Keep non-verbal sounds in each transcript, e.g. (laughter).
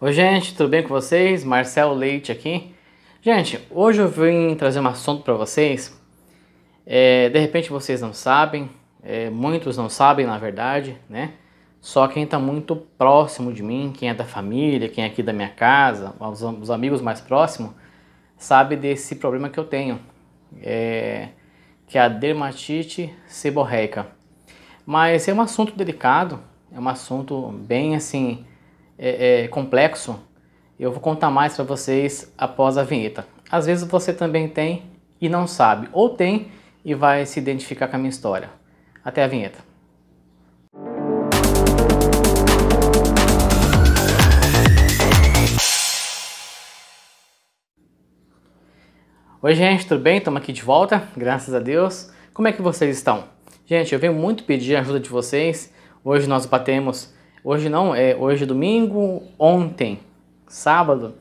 Oi gente, tudo bem com vocês? Marcelo Leite aqui. Gente, hoje eu vim trazer um assunto para vocês. É, de repente vocês não sabem, é, muitos não sabem na verdade, né? Só quem está muito próximo de mim, quem é da família, quem é aqui da minha casa, os, os amigos mais próximos, sabe desse problema que eu tenho, é, que é a dermatite seborreica. Mas é um assunto delicado, é um assunto bem assim é, é, complexo, eu vou contar mais para vocês após a vinheta. Às vezes você também tem e não sabe, ou tem e vai se identificar com a minha história. Até a vinheta. Oi, gente, tudo bem? Estamos aqui de volta, graças a Deus. Como é que vocês estão? Gente, eu venho muito pedir a ajuda de vocês. Hoje nós batemos Hoje não, é hoje domingo, ontem, sábado,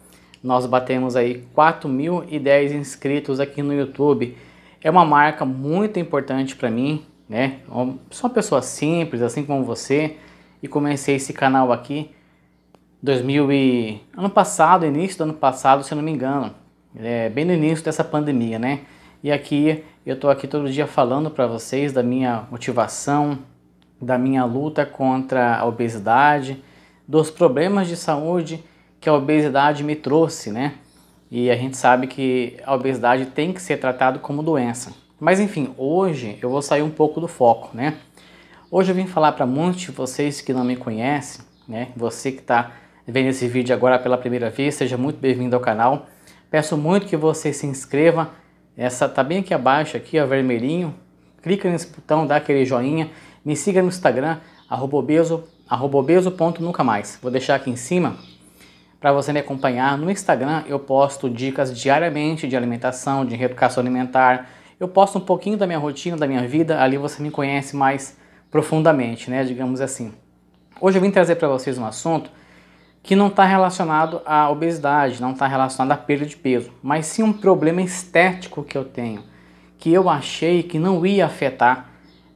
nós batemos aí 4.010 inscritos aqui no YouTube. É uma marca muito importante para mim, né? sou uma pessoa simples, assim como você, e comecei esse canal aqui 2000 e... ano passado, início do ano passado, se eu não me engano, é, bem no início dessa pandemia, né? E aqui eu tô aqui todo dia falando para vocês da minha motivação, da minha luta contra a obesidade, dos problemas de saúde que a obesidade me trouxe, né? E a gente sabe que a obesidade tem que ser tratado como doença. Mas enfim, hoje eu vou sair um pouco do foco, né? Hoje eu vim falar para muitos de vocês que não me conhecem, né? Você que está vendo esse vídeo agora pela primeira vez, seja muito bem-vindo ao canal. Peço muito que você se inscreva. Essa tá bem aqui abaixo aqui, ó, vermelhinho. Clica nesse botão, dá aquele joinha me siga no Instagram, arrobobeso, arrobobeso.nucamais. Vou deixar aqui em cima para você me acompanhar. No Instagram eu posto dicas diariamente de alimentação, de reeducação alimentar. Eu posto um pouquinho da minha rotina, da minha vida. Ali você me conhece mais profundamente, né? Digamos assim. Hoje eu vim trazer para vocês um assunto que não está relacionado à obesidade, não está relacionado à perda de peso, mas sim um problema estético que eu tenho, que eu achei que não ia afetar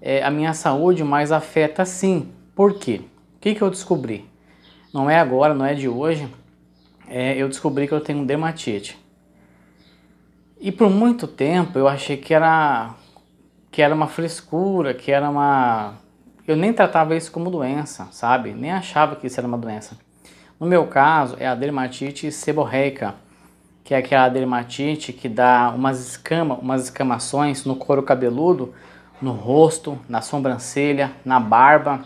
é, a minha saúde, mas afeta sim. Por quê? O que, que eu descobri? Não é agora, não é de hoje. É, eu descobri que eu tenho dermatite. E por muito tempo eu achei que era que era uma frescura, que era uma eu nem tratava isso como doença, sabe? Nem achava que isso era uma doença. No meu caso, é a dermatite seborreica, que é aquela dermatite que dá umas escamas, umas escamações no couro cabeludo no rosto, na sobrancelha, na barba.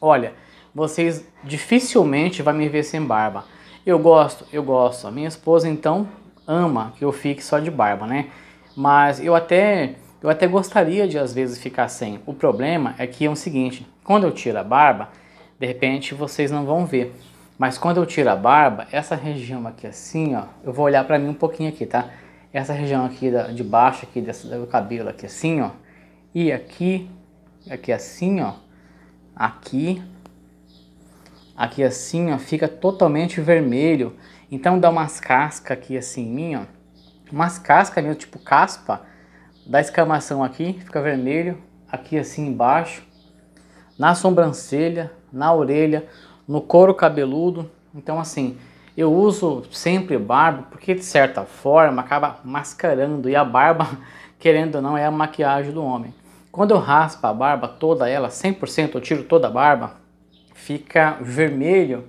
Olha, vocês dificilmente vão me ver sem barba. Eu gosto, eu gosto. A minha esposa então ama que eu fique só de barba, né? Mas eu até eu até gostaria de às vezes ficar sem. O problema é que é o seguinte, quando eu tiro a barba, de repente vocês não vão ver. Mas quando eu tiro a barba, essa região aqui assim, ó, eu vou olhar para mim um pouquinho aqui, tá? Essa região aqui da, de baixo aqui dessa, do cabelo aqui assim, ó, e aqui, aqui assim, ó, aqui, aqui assim, ó, fica totalmente vermelho. Então dá umas cascas aqui assim em mim, ó, umas cascas mesmo, tipo caspa, da escamação aqui, fica vermelho, aqui assim embaixo, na sobrancelha, na orelha, no couro cabeludo. Então assim, eu uso sempre barba porque de certa forma acaba mascarando e a barba, (laughs) querendo ou não, é a maquiagem do homem. Quando eu raspo a barba toda ela, 100%, eu tiro toda a barba, fica vermelho.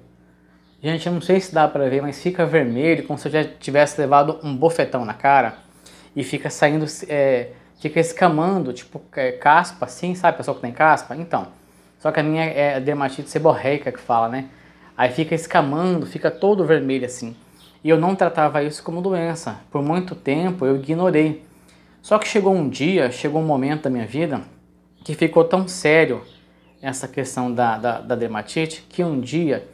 Gente, eu não sei se dá pra ver, mas fica vermelho, como se eu já tivesse levado um bofetão na cara. E fica saindo, é, fica escamando, tipo é, caspa assim, sabe? pessoal que tem caspa? Então, só que a minha é dermatite seborreica que fala, né? Aí fica escamando, fica todo vermelho assim. E eu não tratava isso como doença. Por muito tempo eu ignorei. Só que chegou um dia, chegou um momento da minha vida que ficou tão sério essa questão da, da, da dermatite que um dia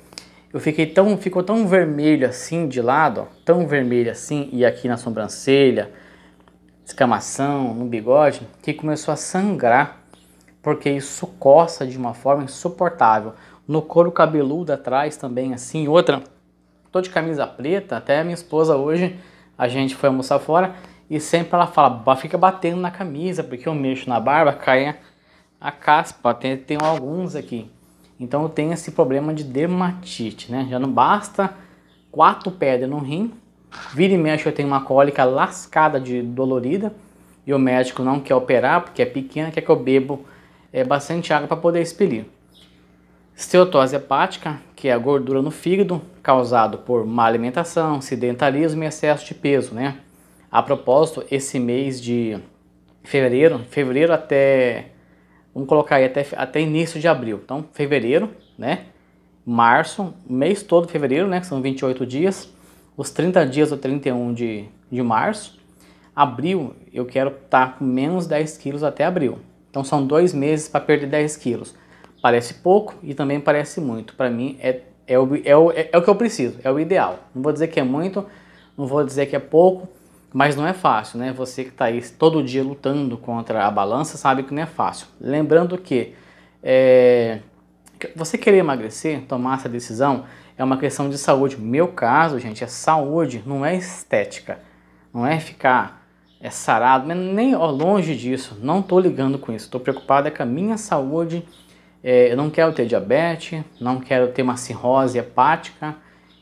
eu fiquei tão, ficou tão vermelho assim de lado, ó, tão vermelho assim e aqui na sobrancelha, escamação, no bigode, que começou a sangrar, porque isso coça de uma forma insuportável. No couro cabeludo atrás também assim, outra, tô de camisa preta, até minha esposa hoje, a gente foi almoçar fora e sempre ela fala, fica batendo na camisa, porque eu mexo na barba, cai a caspa. Tem, tem alguns aqui. Então eu tenho esse problema de dermatite, né? Já não basta quatro pedras no rim. Vira e mexe eu tenho uma cólica lascada de dolorida. E o médico não quer operar porque é pequena, quer que eu bebo é, bastante água para poder expelir. Esteotose hepática, que é a gordura no fígado causada por má alimentação, sedentarismo e excesso de peso, né? A propósito, esse mês de fevereiro, fevereiro até, vamos colocar aí, até, até início de abril. Então, fevereiro, né? Março, mês todo de fevereiro, né? Que são 28 dias. Os 30 dias ou 31 de, de março. Abril, eu quero estar tá com menos 10 quilos até abril. Então, são dois meses para perder 10 quilos. Parece pouco e também parece muito. Para mim, é, é, o, é, o, é o que eu preciso, é o ideal. Não vou dizer que é muito, não vou dizer que é pouco, mas não é fácil, né? Você que está aí todo dia lutando contra a balança sabe que não é fácil. Lembrando que é, você querer emagrecer, tomar essa decisão, é uma questão de saúde. Meu caso, gente, é saúde, não é estética. Não é ficar é sarado, nem ó, longe disso. Não estou ligando com isso. Estou preocupado é com a minha saúde. É, eu não quero ter diabetes, não quero ter uma cirrose hepática.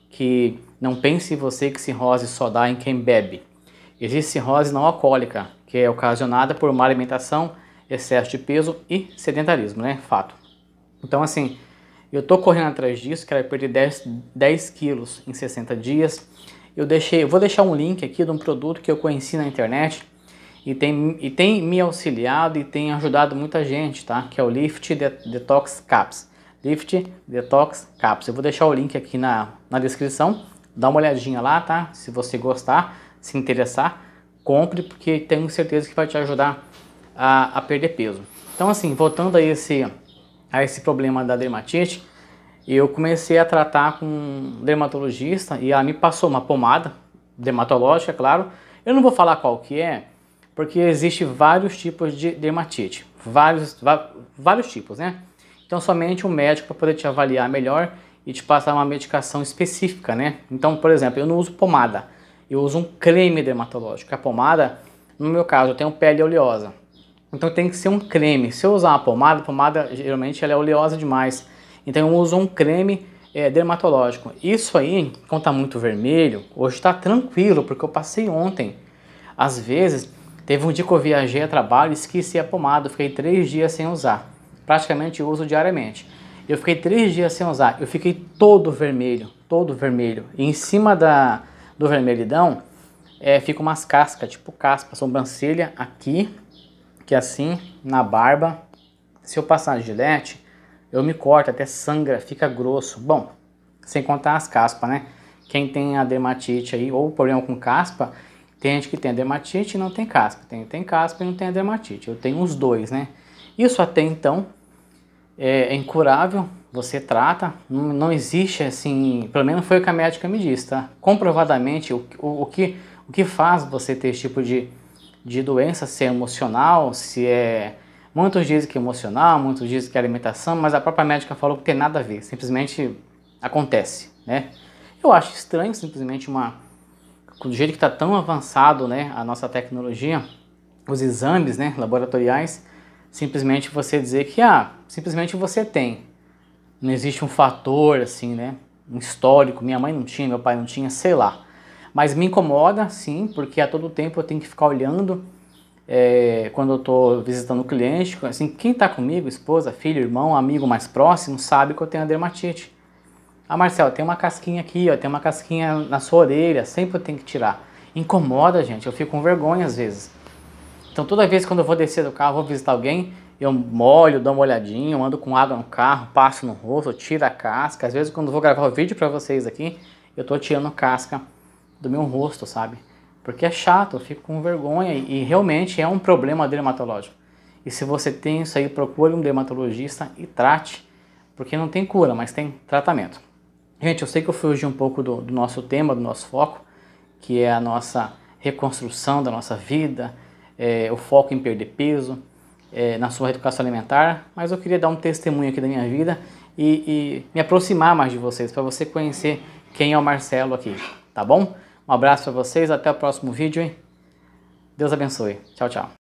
Que não pense você que cirrose só dá em quem bebe. Existe cirrose não alcoólica, que é ocasionada por má alimentação, excesso de peso e sedentarismo, né? Fato. Então, assim, eu tô correndo atrás disso, quero perder 10, 10 quilos em 60 dias. Eu deixei, vou deixar um link aqui de um produto que eu conheci na internet e tem, e tem me auxiliado e tem ajudado muita gente, tá? Que é o Lift Detox Caps. Lift Detox Caps. Eu vou deixar o link aqui na, na descrição. Dá uma olhadinha lá, tá? Se você gostar se interessar, compre, porque tenho certeza que vai te ajudar a, a perder peso. Então, assim, voltando a esse, a esse problema da dermatite, eu comecei a tratar com um dermatologista e ela me passou uma pomada dermatológica, claro. Eu não vou falar qual que é, porque existe vários tipos de dermatite, vários, vários tipos, né? Então somente um médico para poder te avaliar melhor e te passar uma medicação específica, né? Então, por exemplo, eu não uso pomada, eu uso um creme dermatológico. A pomada, no meu caso, eu tenho pele oleosa. Então tem que ser um creme. Se eu usar uma pomada, a pomada geralmente ela é oleosa demais. Então eu uso um creme é, dermatológico. Isso aí, como tá muito vermelho, hoje está tranquilo, porque eu passei ontem. Às vezes, teve um dia que eu viajei a trabalho e esqueci a pomada. Eu fiquei três dias sem usar. Praticamente uso diariamente. Eu fiquei três dias sem usar. Eu fiquei todo vermelho, todo vermelho. E em cima da, do vermelhidão, é, fica umas cascas, tipo caspa, sobrancelha aqui, que é assim, na barba. Se eu passar gilete, eu me corto, até sangra, fica grosso. Bom, sem contar as caspas, né? Quem tem a dermatite aí, ou problema com caspa, tem gente que tem dermatite e não tem caspa. Tem, tem caspa e não tem dermatite. Eu tenho os dois, né? Isso até então é, é incurável, você trata, não, não, existe assim, pelo menos foi o que a médica me disse, tá? Comprovadamente, o, o, o, que, o que faz você ter esse tipo de, de doença, se é emocional, se é. Muitos dizem que é emocional, muitos dizem que é alimentação, mas a própria médica falou que tem nada a ver, simplesmente acontece, né? Eu acho estranho, simplesmente, uma. Do jeito que está tão avançado, né, a nossa tecnologia, os exames, né, laboratoriais, simplesmente você dizer que, ah, simplesmente você tem. Não existe um fator, assim, né? Um histórico, minha mãe não tinha, meu pai não tinha, sei lá. Mas me incomoda, sim, porque a todo tempo eu tenho que ficar olhando é, quando eu estou visitando o cliente, assim, quem está comigo, esposa, filho, irmão, amigo mais próximo, sabe que eu tenho a dermatite. Ah, Marcelo, tem uma casquinha aqui, ó, tem uma casquinha na sua orelha, sempre eu tenho que tirar. Incomoda, gente, eu fico com vergonha às vezes. Então toda vez quando eu vou descer do carro, vou visitar alguém, eu molho, dou uma olhadinha, eu ando com água no carro, passo no rosto, tiro a casca. Às vezes quando eu vou gravar o um vídeo para vocês aqui, eu tô tirando casca do meu rosto, sabe? Porque é chato, eu fico com vergonha e, e realmente é um problema dermatológico. E se você tem isso aí, procure um dermatologista e trate, porque não tem cura, mas tem tratamento. Gente, eu sei que eu fugi um pouco do, do nosso tema, do nosso foco, que é a nossa reconstrução da nossa vida, é, o foco em perder peso, é, na sua educação alimentar, mas eu queria dar um testemunho aqui da minha vida e, e me aproximar mais de vocês, para você conhecer quem é o Marcelo aqui, tá bom? Um abraço para vocês, até o próximo vídeo. Hein? Deus abençoe. Tchau, tchau.